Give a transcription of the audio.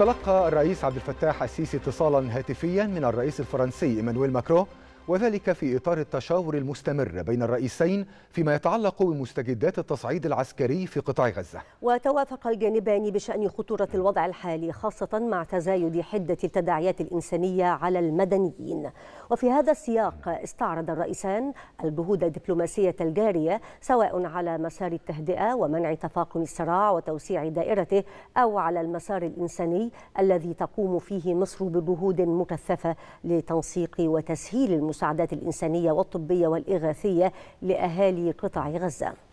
تلقى الرئيس عبد الفتاح السيسي اتصالا هاتفيا من الرئيس الفرنسي ايمانويل ماكرون وذلك في إطار التشاور المستمر بين الرئيسين فيما يتعلق بمستجدات التصعيد العسكري في قطاع غزة وتوافق الجانبان بشأن خطورة الوضع الحالي خاصة مع تزايد حدة التداعيات الإنسانية على المدنيين وفي هذا السياق استعرض الرئيسان الجهود الدبلوماسية الجارية سواء على مسار التهدئة ومنع تفاقم الصراع وتوسيع دائرته أو على المسار الإنساني الذي تقوم فيه مصر بجهود مكثفة لتنسيق وتسهيل المساعدة المساعدات الإنسانية والطبية والإغاثية لأهالي قطاع غزة